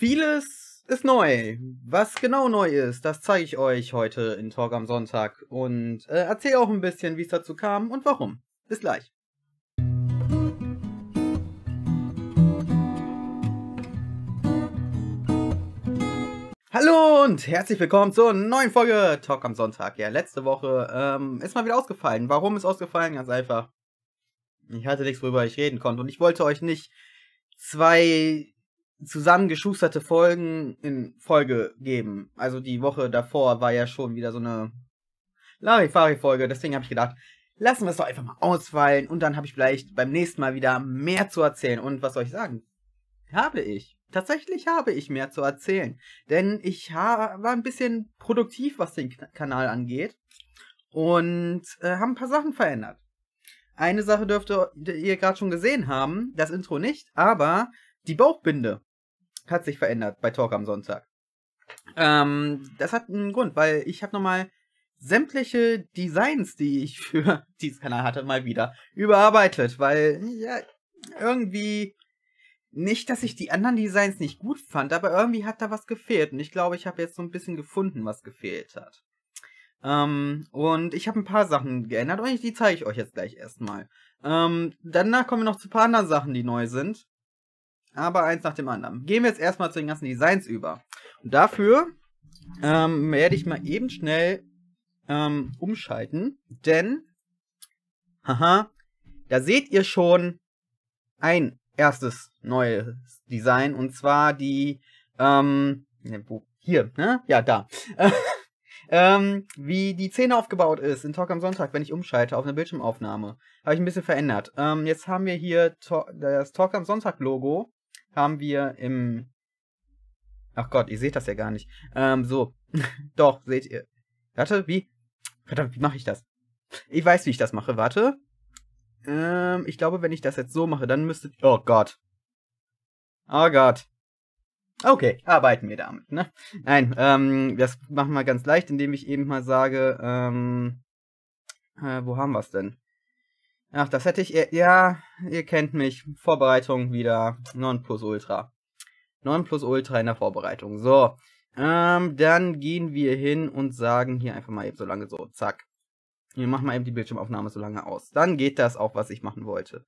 Vieles ist neu. Was genau neu ist, das zeige ich euch heute in Talk am Sonntag und äh, erzähle auch ein bisschen, wie es dazu kam und warum. Bis gleich. Hallo und herzlich willkommen zur neuen Folge Talk am Sonntag. Ja, letzte Woche ähm, ist mal wieder ausgefallen. Warum ist ausgefallen? Ganz einfach. Ich hatte nichts, worüber ich reden konnte und ich wollte euch nicht zwei zusammengeschusterte Folgen in Folge geben. Also die Woche davor war ja schon wieder so eine Larifari-Folge. Deswegen habe ich gedacht, lassen wir es doch einfach mal ausfallen und dann habe ich vielleicht beim nächsten Mal wieder mehr zu erzählen. Und was soll ich sagen? Habe ich. Tatsächlich habe ich mehr zu erzählen. Denn ich war ein bisschen produktiv, was den Kanal angeht. Und äh, habe ein paar Sachen verändert. Eine Sache dürfte ihr gerade schon gesehen haben, das Intro nicht, aber die Bauchbinde hat sich verändert bei Talk am Sonntag. Ähm, das hat einen Grund, weil ich habe nochmal sämtliche Designs, die ich für diesen Kanal hatte, mal wieder überarbeitet, weil ja, irgendwie nicht, dass ich die anderen Designs nicht gut fand, aber irgendwie hat da was gefehlt und ich glaube, ich habe jetzt so ein bisschen gefunden, was gefehlt hat. Ähm, und ich habe ein paar Sachen geändert und die zeige ich euch jetzt gleich erstmal. Ähm, danach kommen wir noch zu ein paar anderen Sachen, die neu sind aber eins nach dem anderen. Gehen wir jetzt erstmal zu den ganzen Designs über. Und dafür ähm, werde ich mal eben schnell ähm, umschalten, denn, haha, da seht ihr schon ein erstes neues Design und zwar die, ähm, ne, wo, hier, ne? Ja, da. ähm, wie die Szene aufgebaut ist in Talk am Sonntag, wenn ich umschalte auf eine Bildschirmaufnahme. Habe ich ein bisschen verändert. Ähm, jetzt haben wir hier to das Talk am Sonntag Logo haben wir im. Ach Gott, ihr seht das ja gar nicht. Ähm, so. Doch, seht ihr. Warte, wie? Verdammt, wie mache ich das? Ich weiß, wie ich das mache. Warte. Ähm, ich glaube, wenn ich das jetzt so mache, dann müsste. Oh Gott. Oh Gott. Okay, arbeiten wir damit, ne? Nein, ähm, das machen wir ganz leicht, indem ich eben mal sage, ähm, äh, wo haben wir es denn? Ach, das hätte ich. Ja, ihr kennt mich. Vorbereitung wieder. Non plus ultra. Non plus ultra in der Vorbereitung. So. Ähm, dann gehen wir hin und sagen hier einfach mal eben so lange so. Zack. Wir machen mal eben die Bildschirmaufnahme so lange aus. Dann geht das auch, was ich machen wollte.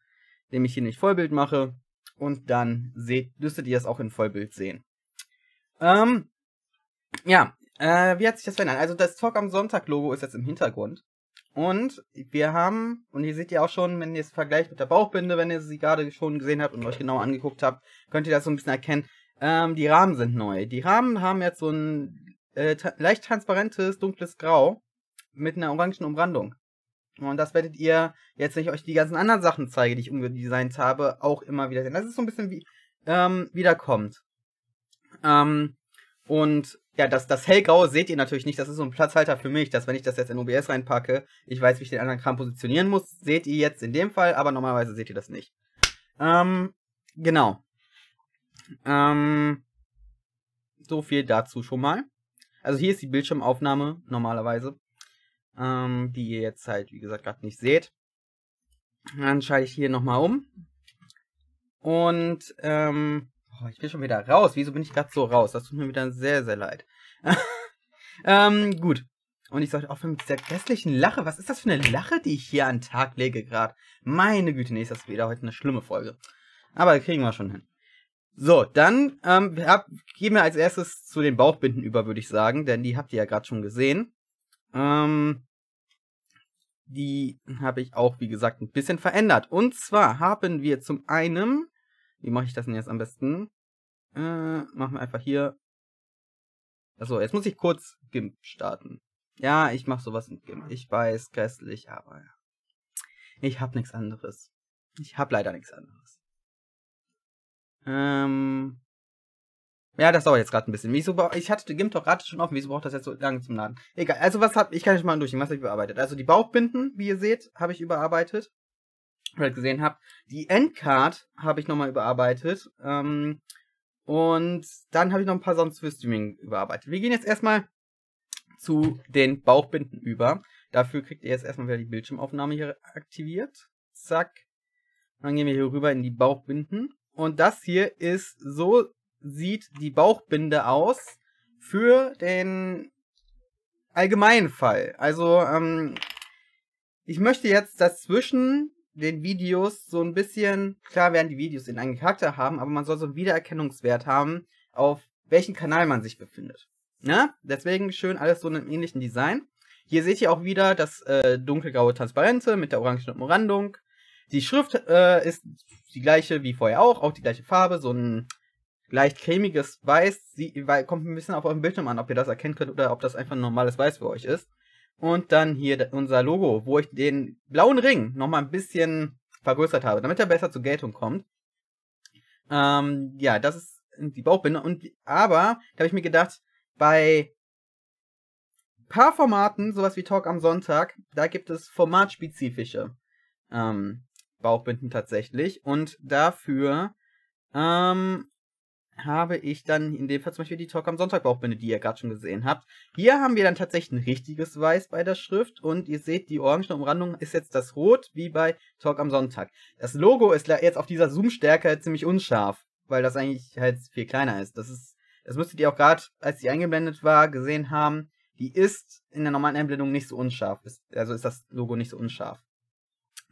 Indem ich hier nicht Vollbild mache. Und dann seht, müsstet ihr das auch in Vollbild sehen. Ähm, ja. Äh, wie hat sich das verändert? Also das Talk am Sonntag-Logo ist jetzt im Hintergrund. Und wir haben, und hier seht ihr auch schon, wenn ihr es vergleicht mit der Bauchbinde, wenn ihr sie gerade schon gesehen habt und euch genau angeguckt habt, könnt ihr das so ein bisschen erkennen. Ähm, die Rahmen sind neu. Die Rahmen haben jetzt so ein äh, leicht transparentes, dunkles Grau mit einer orangen Umrandung. Und das werdet ihr jetzt, wenn ich euch die ganzen anderen Sachen zeige, die ich umgedesignt habe, auch immer wieder sehen. Das ist so ein bisschen wie ähm, wiederkommt. Ähm, und ja, das, das hellgraue seht ihr natürlich nicht. Das ist so ein Platzhalter für mich, dass wenn ich das jetzt in OBS reinpacke, ich weiß, wie ich den anderen Kram positionieren muss. Seht ihr jetzt in dem Fall, aber normalerweise seht ihr das nicht. Ähm, genau. Ähm, so viel dazu schon mal. Also hier ist die Bildschirmaufnahme normalerweise, ähm, die ihr jetzt halt, wie gesagt, gerade nicht seht. Dann schalte ich hier nochmal um. Und ähm, Oh, ich bin schon wieder raus. Wieso bin ich gerade so raus? Das tut mir wieder sehr, sehr leid. ähm, gut. Und ich sollte auch mit der grässlichen Lache. Was ist das für eine Lache, die ich hier an den Tag lege gerade? Meine Güte, nee, ist das wieder heute eine schlimme Folge. Aber kriegen wir schon hin. So, dann ähm, hab, gehen wir als erstes zu den Bauchbinden über, würde ich sagen, denn die habt ihr ja gerade schon gesehen. Ähm, die habe ich auch, wie gesagt, ein bisschen verändert. Und zwar haben wir zum einen wie mache ich das denn jetzt am besten? Äh, machen wir einfach hier. Achso, jetzt muss ich kurz GIMP starten. Ja, ich mache sowas mit GIMP. Ich weiß, grässlich, aber ja. ich hab nichts anderes. Ich hab leider nichts anderes. Ähm. Ja, das dauert jetzt gerade ein bisschen. Wieso ich hatte GIMP doch gerade schon offen. Wieso braucht das jetzt so lange zum Laden? Egal. Also was hab ich kann nicht mal durchgehen. Was habe ich überarbeitet? Also die Bauchbinden, wie ihr seht, habe ich überarbeitet halt gesehen habe. Die Endcard habe ich nochmal überarbeitet. Ähm, und dann habe ich noch ein paar Songs für Streaming überarbeitet. Wir gehen jetzt erstmal zu den Bauchbinden über. Dafür kriegt ihr jetzt erstmal wieder die Bildschirmaufnahme hier aktiviert. Zack. Dann gehen wir hier rüber in die Bauchbinden. Und das hier ist, so sieht die Bauchbinde aus für den allgemeinen Fall. Also, ähm, ich möchte jetzt dazwischen den Videos so ein bisschen, klar werden die Videos den einen Charakter haben, aber man soll so einen Wiedererkennungswert haben, auf welchen Kanal man sich befindet. Na? Ne? Deswegen schön alles so in einem ähnlichen Design. Hier seht ihr auch wieder das äh, dunkelgraue Transparente mit der orangenen Umrandung. Die Schrift äh, ist die gleiche wie vorher auch, auch die gleiche Farbe, so ein leicht cremiges Weiß. Sie, weil, kommt ein bisschen auf eurem Bildschirm an, ob ihr das erkennen könnt oder ob das einfach ein normales Weiß für euch ist. Und dann hier unser Logo, wo ich den blauen Ring nochmal ein bisschen vergrößert habe, damit er besser zur Geltung kommt. Ähm, ja, das ist die Bauchbinde. Und, aber, da habe ich mir gedacht, bei paar Formaten, sowas wie Talk am Sonntag, da gibt es formatspezifische ähm, Bauchbinden tatsächlich. Und dafür ähm, habe ich dann in dem Fall zum Beispiel die Talk am Sonntag Bauchbinde, die ihr gerade schon gesehen habt. Hier haben wir dann tatsächlich ein richtiges Weiß bei der Schrift und ihr seht, die orange Umrandung ist jetzt das Rot, wie bei Talk am Sonntag. Das Logo ist jetzt auf dieser Zoom-Stärke halt ziemlich unscharf, weil das eigentlich halt viel kleiner ist. Das ist, das müsstet ihr auch gerade, als die eingeblendet war, gesehen haben. Die ist in der normalen Einblendung nicht so unscharf. Ist, also ist das Logo nicht so unscharf.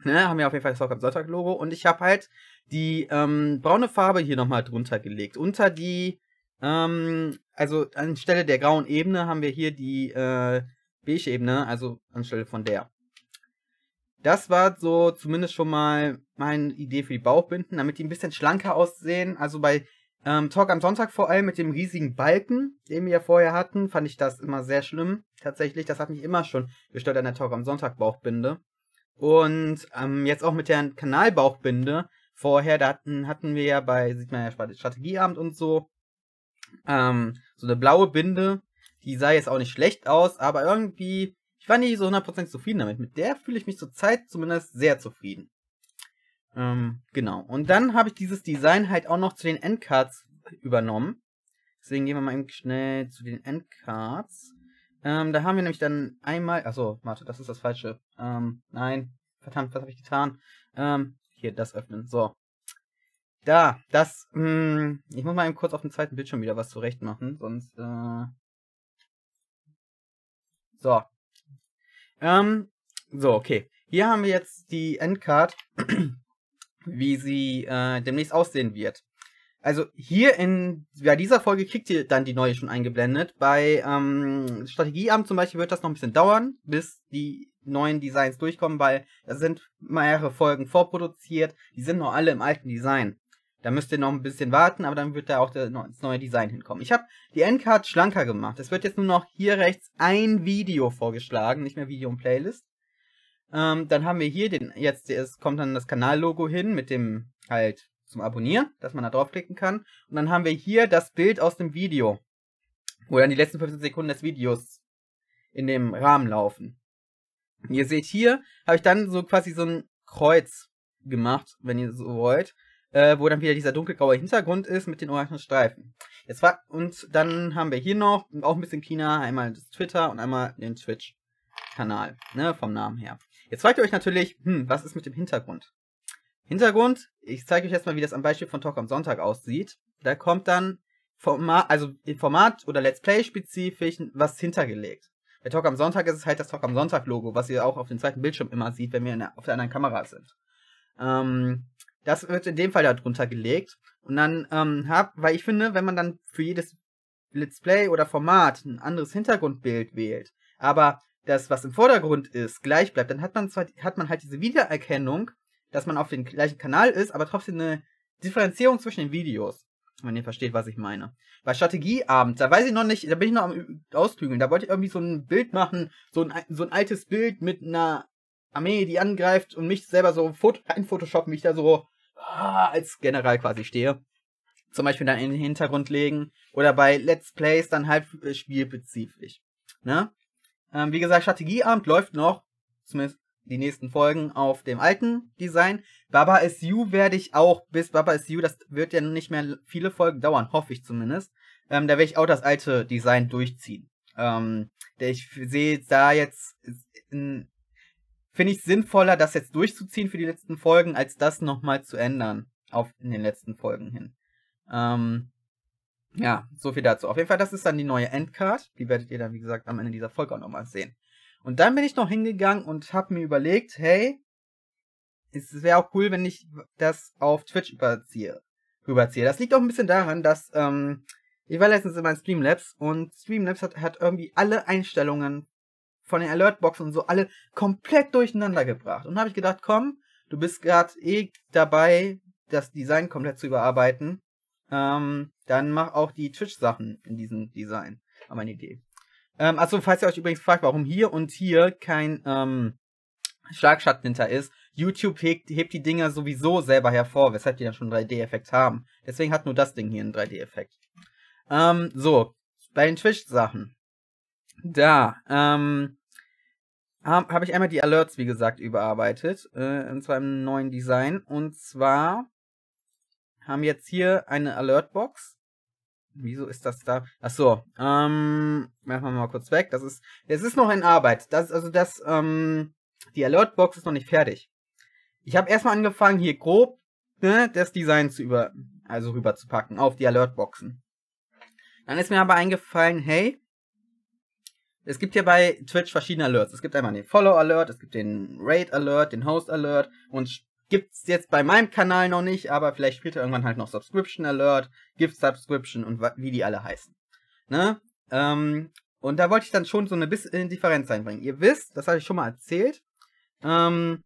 Ne, haben wir auf jeden Fall das Talk am Sonntag Logo und ich habe halt die ähm, braune Farbe hier nochmal drunter gelegt. Unter die, ähm, also anstelle der grauen Ebene haben wir hier die äh, beige Ebene, also anstelle von der. Das war so zumindest schon mal meine Idee für die Bauchbinden, damit die ein bisschen schlanker aussehen. Also bei ähm, Talk am Sonntag vor allem mit dem riesigen Balken, den wir ja vorher hatten, fand ich das immer sehr schlimm. Tatsächlich, das hat mich immer schon gestört an der Talk am Sonntag Bauchbinde. Und ähm, jetzt auch mit der Kanalbauchbinde vorher, da hatten, hatten wir ja bei, sieht man ja Strategieabend und so, ähm, so eine blaue Binde. Die sah jetzt auch nicht schlecht aus, aber irgendwie, ich war nicht so 100% zufrieden damit. Mit der fühle ich mich zurzeit zumindest sehr zufrieden. Ähm, genau. Und dann habe ich dieses Design halt auch noch zu den Endcards übernommen. Deswegen gehen wir mal eben schnell zu den Endcards. Ähm, da haben wir nämlich dann einmal, achso, warte, das ist das Falsche. Ähm, nein, verdammt, was habe ich getan? Ähm, hier, das öffnen. So. Da, das, mh, hm, ich muss mal eben kurz auf dem zweiten Bildschirm wieder was zurecht machen, sonst, äh, so. Ähm, so, okay. Hier haben wir jetzt die Endcard, wie sie äh, demnächst aussehen wird. Also hier in ja, dieser Folge kriegt ihr dann die neue schon eingeblendet. Bei ähm, Strategieamt zum Beispiel wird das noch ein bisschen dauern, bis die neuen Designs durchkommen, weil da sind mehrere Folgen vorproduziert. Die sind noch alle im alten Design. Da müsst ihr noch ein bisschen warten, aber dann wird da auch das neue Design hinkommen. Ich habe die Endcard schlanker gemacht. Es wird jetzt nur noch hier rechts ein Video vorgeschlagen, nicht mehr Video und Playlist. Ähm, dann haben wir hier den, jetzt es kommt dann das Kanallogo hin mit dem halt zum Abonnieren, dass man da draufklicken kann. Und dann haben wir hier das Bild aus dem Video, wo dann die letzten 15 Sekunden des Videos in dem Rahmen laufen. Und ihr seht hier, habe ich dann so quasi so ein Kreuz gemacht, wenn ihr so wollt, äh, wo dann wieder dieser dunkelgraue Hintergrund ist mit den orangen Streifen. Jetzt war, und dann haben wir hier noch auch ein bisschen China, einmal das Twitter und einmal den Twitch-Kanal, ne, vom Namen her. Jetzt fragt ihr euch natürlich, hm, was ist mit dem Hintergrund? Hintergrund, ich zeige euch jetzt mal, wie das am Beispiel von Talk am Sonntag aussieht. Da kommt dann Format, also Format oder Let's Play spezifisch was hintergelegt. Bei Talk am Sonntag ist es halt das Talk am Sonntag Logo, was ihr auch auf dem zweiten Bildschirm immer seht, wenn wir der, auf der anderen Kamera sind. Ähm, das wird in dem Fall da drunter gelegt. Und dann ähm, hab, weil ich finde, wenn man dann für jedes Let's Play oder Format ein anderes Hintergrundbild wählt, aber das, was im Vordergrund ist, gleich bleibt, dann hat man zwar, hat man halt diese Wiedererkennung, dass man auf dem gleichen Kanal ist, aber trotzdem eine Differenzierung zwischen den Videos. Wenn ihr versteht, was ich meine. Bei Strategieabend, da weiß ich noch nicht, da bin ich noch am Ausklügeln. Da wollte ich irgendwie so ein Bild machen, so ein, so ein altes Bild mit einer Armee, die angreift und mich selber so ein Photoshop, mich da so ah, als General quasi stehe. Zum Beispiel dann in den Hintergrund legen. Oder bei Let's Plays dann halt äh, spielspezifisch. Ne? Ähm, wie gesagt, Strategieabend läuft noch. Zumindest die nächsten Folgen auf dem alten Design. Baba is You werde ich auch, bis Baba is You, das wird ja nicht mehr viele Folgen dauern, hoffe ich zumindest. Ähm, da werde ich auch das alte Design durchziehen. Ähm, ich sehe da jetzt, finde ich sinnvoller, das jetzt durchzuziehen für die letzten Folgen, als das nochmal zu ändern auf, in den letzten Folgen hin. Ähm, ja, so viel dazu. Auf jeden Fall, das ist dann die neue Endcard. Die werdet ihr dann, wie gesagt, am Ende dieser Folge auch nochmal sehen. Und dann bin ich noch hingegangen und habe mir überlegt, hey, es wäre auch cool, wenn ich das auf Twitch überziehe. Rüberziehe. Das liegt auch ein bisschen daran, dass ähm, ich war letztens in meinem Streamlabs und Streamlabs hat, hat irgendwie alle Einstellungen von den Alertboxen und so alle komplett durcheinander gebracht. Und habe ich gedacht, komm, du bist gerade eh dabei, das Design komplett zu überarbeiten. Ähm, dann mach auch die Twitch-Sachen in diesem Design. Aber meine Idee. Ähm, also, falls ihr euch übrigens fragt, warum hier und hier kein ähm, Schlagschatten hinter ist, YouTube hebt, hebt, die Dinger sowieso selber hervor, weshalb die dann schon einen 3D-Effekt haben. Deswegen hat nur das Ding hier einen 3D-Effekt. Ähm, so, bei den Twitch-Sachen. Da, ähm, habe hab ich einmal die Alerts, wie gesagt, überarbeitet. Äh, und zwar im neuen Design. Und zwar haben wir jetzt hier eine Alertbox. Wieso ist das da? Ach so, ähm, machen wir mal kurz weg. Das ist, es ist noch in Arbeit. Das, ist also das, ähm, die Alertbox ist noch nicht fertig. Ich habe erstmal angefangen, hier grob, ne, das Design zu über, also rüberzupacken auf die Alertboxen. Dann ist mir aber eingefallen, hey, es gibt hier bei Twitch verschiedene Alerts. Es gibt einmal den Follow Alert, es gibt den Raid Alert, den Host Alert und Gibt's jetzt bei meinem Kanal noch nicht, aber vielleicht spielt er irgendwann halt noch Subscription Alert, Gift Subscription und wie die alle heißen. Ne? Ähm, und da wollte ich dann schon so eine bisschen Differenz einbringen. Ihr wisst, das habe ich schon mal erzählt, ähm,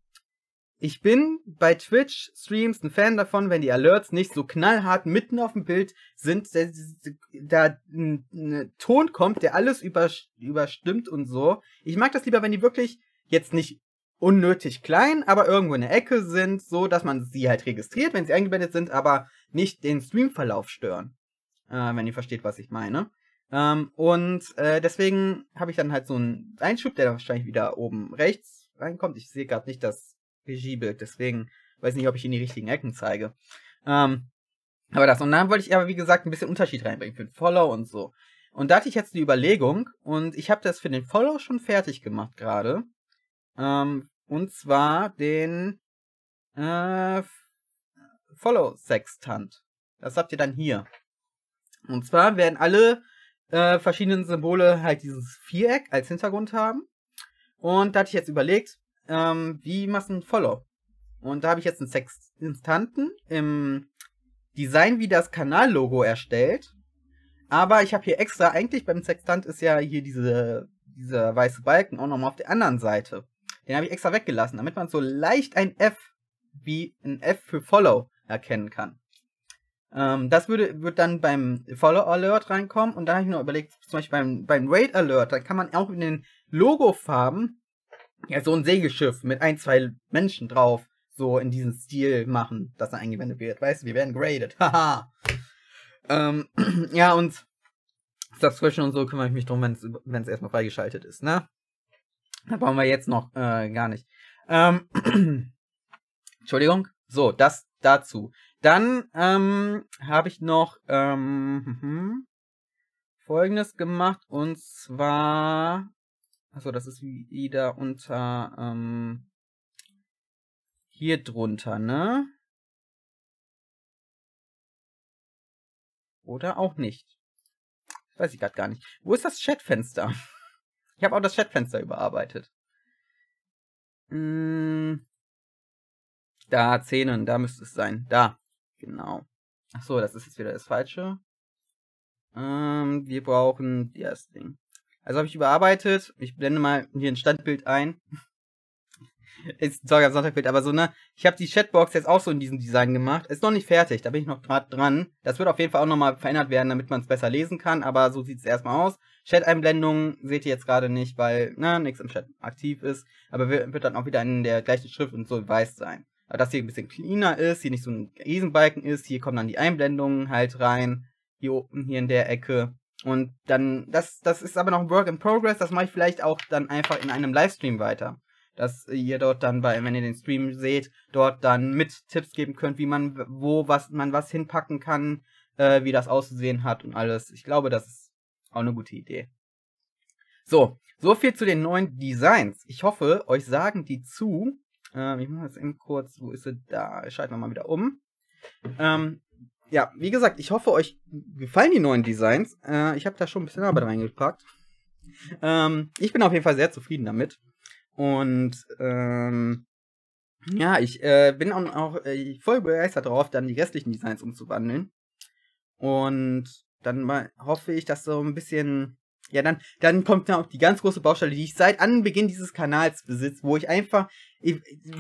ich bin bei Twitch-Streams ein Fan davon, wenn die Alerts nicht so knallhart mitten auf dem Bild sind, da ein ne Ton kommt, der alles über, überstimmt und so. Ich mag das lieber, wenn die wirklich jetzt nicht unnötig klein, aber irgendwo in der Ecke sind, so dass man sie halt registriert, wenn sie eingebettet sind, aber nicht den Streamverlauf stören. Äh, wenn ihr versteht, was ich meine. Ähm, und äh, deswegen habe ich dann halt so einen Einschub, der wahrscheinlich wieder oben rechts reinkommt. Ich sehe gerade nicht das Regiebild, deswegen weiß nicht, ob ich in die richtigen Ecken zeige. Ähm, aber das. Und dann wollte ich aber, wie gesagt, ein bisschen Unterschied reinbringen für den Follow und so. Und da hatte ich jetzt die Überlegung und ich habe das für den Follow schon fertig gemacht gerade. Ähm, und zwar den äh, Follow-Sextant. Das habt ihr dann hier. Und zwar werden alle äh, verschiedenen Symbole halt dieses Viereck als Hintergrund haben. Und da hatte ich jetzt überlegt, ähm, wie machst du ein Follow? Und da habe ich jetzt einen Sextanten im Design wie das Kanallogo erstellt. Aber ich habe hier extra, eigentlich beim Sextant ist ja hier diese, dieser weiße Balken auch nochmal auf der anderen Seite. Den habe ich extra weggelassen, damit man so leicht ein F wie ein F für Follow erkennen kann. Ähm, das würde, wird dann beim Follow Alert reinkommen und da habe ich mir überlegt, zum Beispiel beim, beim Raid Alert, da kann man auch in den Logofarben ja so ein Segelschiff mit ein, zwei Menschen drauf so in diesem Stil machen, dass er eingewendet wird. Weißt du, wir werden graded. Haha. ähm, ja, und Subscription und so kümmere ich mich drum, wenn es erstmal freigeschaltet ist, ne? Da brauchen wir jetzt noch äh, gar nicht. Ähm, Entschuldigung. So, das dazu. Dann ähm, habe ich noch ähm, hm, Folgendes gemacht und zwar, also das ist wieder unter ähm, hier drunter, ne? Oder auch nicht. Weiß ich gerade gar nicht. Wo ist das Chatfenster? Ich habe auch das Chatfenster überarbeitet. Hm, da, Szenen, da müsste es sein. Da, genau. Ach so, das ist jetzt wieder das Falsche. Ähm, wir brauchen das Ding. Also habe ich überarbeitet. Ich blende mal hier ein Standbild ein. ist sogar Sonntagbild, aber so, ne? Ich habe die Chatbox jetzt auch so in diesem Design gemacht. Ist noch nicht fertig, da bin ich noch gerade dran. Das wird auf jeden Fall auch nochmal verändert werden, damit man es besser lesen kann, aber so sieht es erstmal aus. Chat-Einblendung seht ihr jetzt gerade nicht, weil na, ne, nichts im Chat aktiv ist, aber wird dann auch wieder in der gleichen Schrift und so weiß sein. Aber dass hier ein bisschen cleaner ist, hier nicht so ein Riesenbalken ist, hier kommen dann die Einblendungen halt rein, hier oben, hier in der Ecke. Und dann, das, das ist aber noch ein Work in Progress, das mache ich vielleicht auch dann einfach in einem Livestream weiter. Dass ihr dort dann bei, wenn ihr den Stream seht, dort dann mit Tipps geben könnt, wie man wo was man was hinpacken kann, äh, wie das auszusehen hat und alles. Ich glaube, das ist auch eine gute Idee. So, so viel zu den neuen Designs. Ich hoffe, euch sagen die zu. Ähm, ich mache jetzt eben kurz, wo ist sie da? Ich schalte mal wieder um. Ähm, ja, wie gesagt, ich hoffe, euch gefallen die neuen Designs. Äh, ich habe da schon ein bisschen Arbeit reingepackt. Ähm, ich bin auf jeden Fall sehr zufrieden damit. Und ähm, ja, ich äh, bin auch, äh, voll begeistert darauf, dann die restlichen Designs umzuwandeln. Und dann mal, hoffe ich, dass so ein bisschen. Ja, dann, dann kommt ja auch die ganz große Baustelle, die ich seit Anbeginn dieses Kanals besitze, wo ich einfach,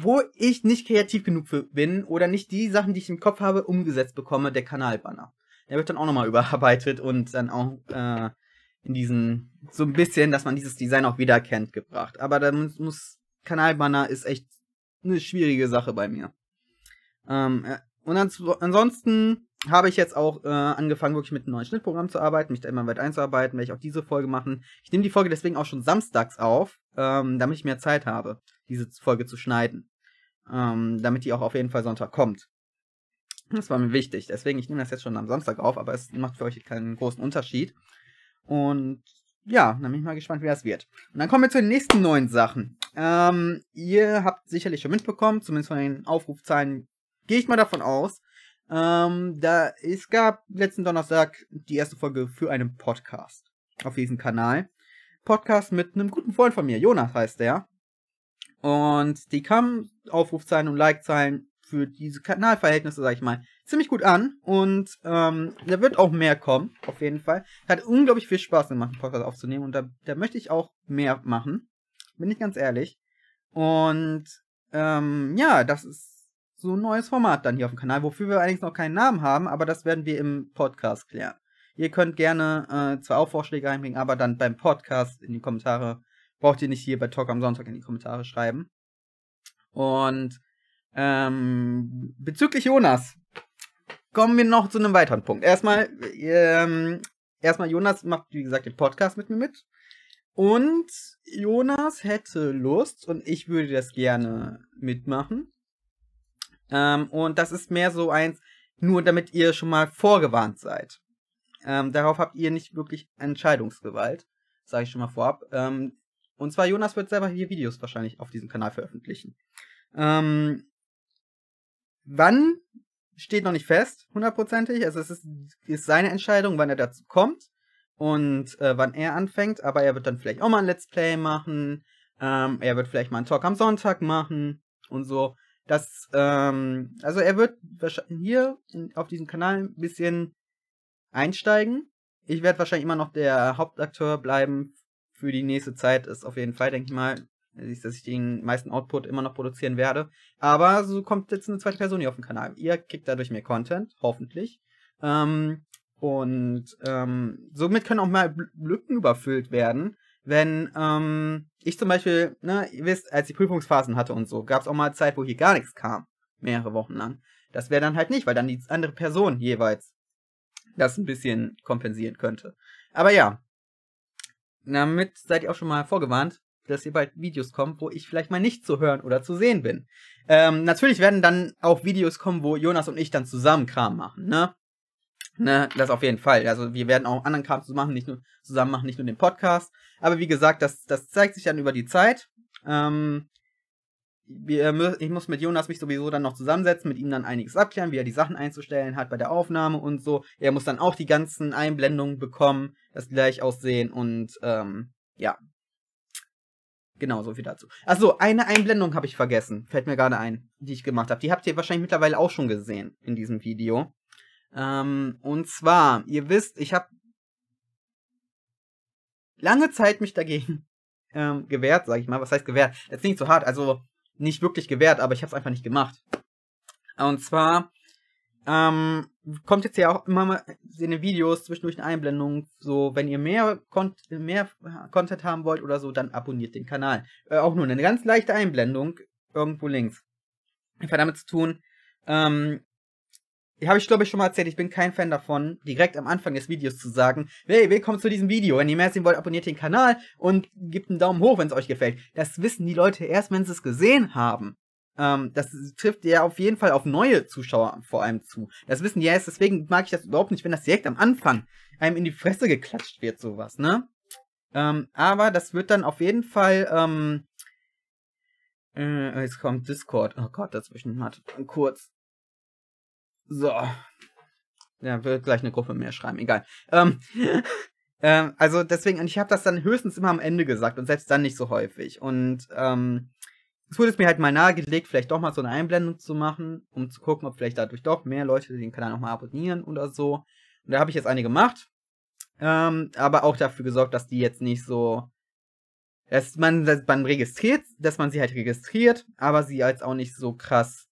wo ich nicht kreativ genug für bin oder nicht die Sachen, die ich im Kopf habe, umgesetzt bekomme, der Kanalbanner. Der wird dann auch nochmal überarbeitet und dann auch äh, in diesen, so ein bisschen, dass man dieses Design auch wiedererkennt, gebracht. Aber da muss, muss Kanalbanner ist echt eine schwierige Sache bei mir. Ähm, äh, und ans ansonsten habe ich jetzt auch äh, angefangen, wirklich mit einem neuen Schnittprogramm zu arbeiten, mich da immer weit einzuarbeiten, werde ich auch diese Folge machen. Ich nehme die Folge deswegen auch schon samstags auf, ähm, damit ich mehr Zeit habe, diese Folge zu schneiden. Ähm, damit die auch auf jeden Fall Sonntag kommt. Das war mir wichtig. Deswegen, ich nehme das jetzt schon am Samstag auf, aber es macht für euch keinen großen Unterschied. Und ja, dann bin ich mal gespannt, wie das wird. Und dann kommen wir zu den nächsten neuen Sachen. Ähm, ihr habt sicherlich schon mitbekommen, zumindest von den Aufrufzahlen gehe ich mal davon aus, ähm, da, es gab letzten Donnerstag die erste Folge für einen Podcast auf diesem Kanal. Podcast mit einem guten Freund von mir, Jonas heißt der. Und die kamen Aufrufzahlen und Likezahlen für diese Kanalverhältnisse, sag ich mal, ziemlich gut an. Und ähm, da wird auch mehr kommen, auf jeden Fall. Hat unglaublich viel Spaß gemacht, einen Podcast aufzunehmen. Und da, da möchte ich auch mehr machen. Bin ich ganz ehrlich. Und ähm, ja, das ist so ein neues Format dann hier auf dem Kanal, wofür wir allerdings noch keinen Namen haben, aber das werden wir im Podcast klären. Ihr könnt gerne äh, zwar auch Vorschläge einbringen, aber dann beim Podcast in die Kommentare. Braucht ihr nicht hier bei Talk am Sonntag in die Kommentare schreiben. Und ähm, bezüglich Jonas kommen wir noch zu einem weiteren Punkt. Erstmal, ähm, erstmal Jonas macht, wie gesagt, den Podcast mit mir mit. Und Jonas hätte Lust, und ich würde das gerne mitmachen, ähm, und das ist mehr so eins, nur damit ihr schon mal vorgewarnt seid. Ähm, darauf habt ihr nicht wirklich Entscheidungsgewalt, sage ich schon mal vorab. Ähm, und zwar Jonas wird selber hier Videos wahrscheinlich auf diesem Kanal veröffentlichen. Ähm, wann steht noch nicht fest, hundertprozentig. Also es ist, ist seine Entscheidung, wann er dazu kommt und äh, wann er anfängt. Aber er wird dann vielleicht auch mal ein Let's Play machen. Ähm, er wird vielleicht mal einen Talk am Sonntag machen und so dass, ähm, also er wird wahrscheinlich hier in, auf diesem Kanal ein bisschen einsteigen. Ich werde wahrscheinlich immer noch der Hauptakteur bleiben für die nächste Zeit, ist auf jeden Fall, denke ich mal, dass ich den meisten Output immer noch produzieren werde. Aber so kommt jetzt eine zweite Person hier auf den Kanal. Ihr kriegt dadurch mehr Content, hoffentlich. Ähm, und ähm, somit können auch mal Lücken überfüllt werden wenn ähm, ich zum Beispiel, ne, ihr wisst, als ich Prüfungsphasen hatte und so, gab es auch mal Zeit, wo hier gar nichts kam, mehrere Wochen lang. Das wäre dann halt nicht, weil dann die andere Person jeweils das ein bisschen kompensieren könnte. Aber ja, damit seid ihr auch schon mal vorgewarnt, dass hier bald Videos kommt, wo ich vielleicht mal nicht zu hören oder zu sehen bin. Ähm, natürlich werden dann auch Videos kommen, wo Jonas und ich dann zusammen Kram machen, ne? Ne, das auf jeden Fall. Also wir werden auch anderen Kram zusammen machen, nicht nur zusammen machen, nicht nur den Podcast. Aber wie gesagt, das, das zeigt sich dann über die Zeit. Ähm, wir, äh, ich muss mit Jonas mich sowieso dann noch zusammensetzen, mit ihm dann einiges abklären, wie er die Sachen einzustellen hat bei der Aufnahme und so. Er muss dann auch die ganzen Einblendungen bekommen, das gleich aussehen und ähm, ja. Genau, so viel dazu. Achso, eine Einblendung habe ich vergessen. Fällt mir gerade ein, die ich gemacht habe. Die habt ihr wahrscheinlich mittlerweile auch schon gesehen in diesem Video. Ähm, und zwar, ihr wisst, ich habe lange Zeit mich dagegen ähm, gewehrt, sage ich mal. Was heißt gewehrt? Das klingt so hart, also nicht wirklich gewehrt, aber ich habe es einfach nicht gemacht. Und zwar ähm, kommt jetzt ja auch immer mal in den Videos zwischendurch eine Einblendung, so wenn ihr mehr, Kon mehr Content haben wollt oder so, dann abonniert den Kanal. Äh, auch nur eine ganz leichte Einblendung irgendwo links. Einfach damit zu tun, ähm, habe ich glaube ich schon mal erzählt, ich bin kein Fan davon, direkt am Anfang des Videos zu sagen, hey, willkommen zu diesem Video. Wenn ihr mehr sehen wollt, abonniert den Kanal und gebt einen Daumen hoch, wenn es euch gefällt. Das wissen die Leute erst, wenn sie es gesehen haben. Ähm, das trifft ja auf jeden Fall auf neue Zuschauer vor allem zu. Das wissen die erst, deswegen mag ich das überhaupt nicht, wenn das direkt am Anfang einem in die Fresse geklatscht wird, sowas, ne? Ähm, aber das wird dann auf jeden Fall, ähm, äh, jetzt kommt Discord. Oh Gott, dazwischen hat kurz. So. Ja, wird gleich eine Gruppe mehr schreiben, egal. Ähm, äh, also deswegen, und ich habe das dann höchstens immer am Ende gesagt und selbst dann nicht so häufig. Und ähm, es wurde es mir halt mal nahegelegt, vielleicht doch mal so eine Einblendung zu machen, um zu gucken, ob vielleicht dadurch doch mehr Leute den Kanal nochmal abonnieren oder so. Und da habe ich jetzt eine gemacht. Ähm, aber auch dafür gesorgt, dass die jetzt nicht so. Dass man, dass man registriert, dass man sie halt registriert, aber sie als auch nicht so krass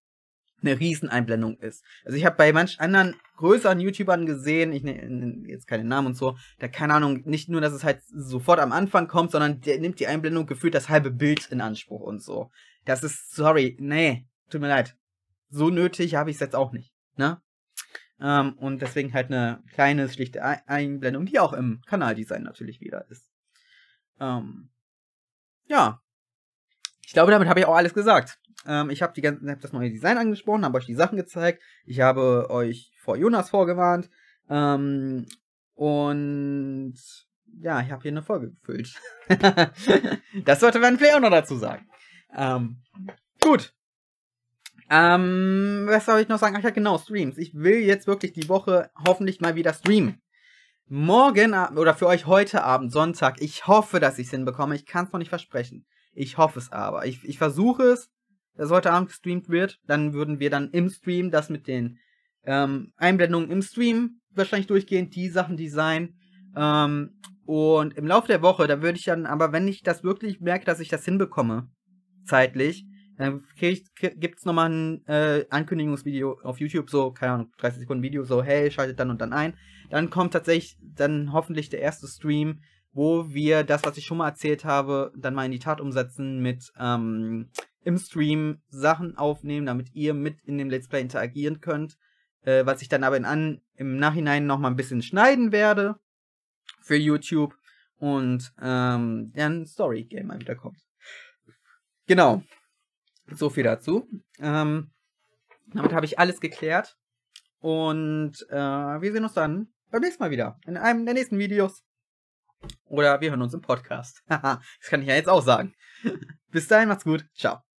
eine Rieseneinblendung ist. Also ich habe bei manch anderen größeren YouTubern gesehen, ich nenne jetzt keine Namen und so, da keine Ahnung, nicht nur, dass es halt sofort am Anfang kommt, sondern der nimmt die Einblendung gefühlt das halbe Bild in Anspruch und so. Das ist, sorry, nee, tut mir leid. So nötig habe ich es jetzt auch nicht, ne? Ähm, und deswegen halt eine kleine, schlichte Einblendung, die auch im Kanaldesign natürlich wieder ist. Ähm, ja. Ich glaube, damit habe ich auch alles gesagt. Ähm, ich habe hab das neue Design angesprochen, habe euch die Sachen gezeigt. Ich habe euch vor Jonas vorgewarnt. Ähm, und ja, ich habe hier eine Folge gefüllt. das sollte Van Play auch noch dazu sagen. Ähm, gut. Ähm, was soll ich noch sagen? Ach ja, genau, Streams. Ich will jetzt wirklich die Woche hoffentlich mal wieder streamen. Morgen oder für euch heute Abend, Sonntag. Ich hoffe, dass ich es hinbekomme. Ich kann es noch nicht versprechen. Ich hoffe es aber. Ich, ich versuche es das heute Abend gestreamt wird. Dann würden wir dann im Stream das mit den ähm, Einblendungen im Stream wahrscheinlich durchgehen, die Sachen designen. Ähm, und im Laufe der Woche, da würde ich dann, aber wenn ich das wirklich merke, dass ich das hinbekomme, zeitlich, dann gibt es nochmal ein äh, Ankündigungsvideo auf YouTube, so, keine Ahnung, 30 Sekunden Video, so, hey, schaltet dann und dann ein. Dann kommt tatsächlich dann hoffentlich der erste Stream, wo wir das, was ich schon mal erzählt habe, dann mal in die Tat umsetzen mit ähm, im Stream Sachen aufnehmen, damit ihr mit in dem Let's Play interagieren könnt, äh, was ich dann aber in an, im Nachhinein nochmal ein bisschen schneiden werde für YouTube und ähm, dann Story Game mal wieder kommt. Genau. So viel dazu. Ähm, damit habe ich alles geklärt. Und äh, wir sehen uns dann beim nächsten Mal wieder. In einem der nächsten Videos. Oder wir hören uns im Podcast. Haha, das kann ich ja jetzt auch sagen. Bis dahin, macht's gut. Ciao.